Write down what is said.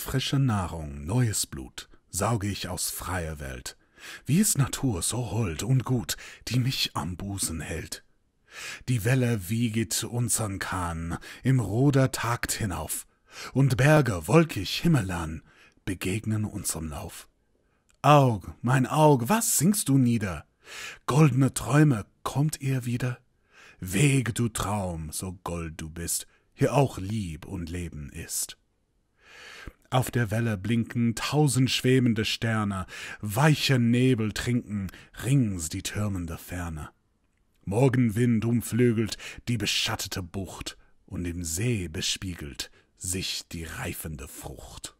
frische Nahrung, neues Blut, sauge ich aus freier Welt, wie ist Natur so hold und gut, die mich am Busen hält. Die Welle wieget unsern Kahn, im Ruder tagt hinauf, und Berge, wolkig, himmelan, begegnen unserem Lauf. Aug, mein Aug, was sinkst du nieder? Goldene Träume, kommt ihr wieder? Weg, du Traum, so gold du bist, hier auch Lieb und Leben ist. Auf der Welle blinken tausend schwebende Sterne, weiche Nebel trinken rings die türmende Ferne. Morgenwind umflügelt die beschattete Bucht und im See bespiegelt sich die reifende Frucht.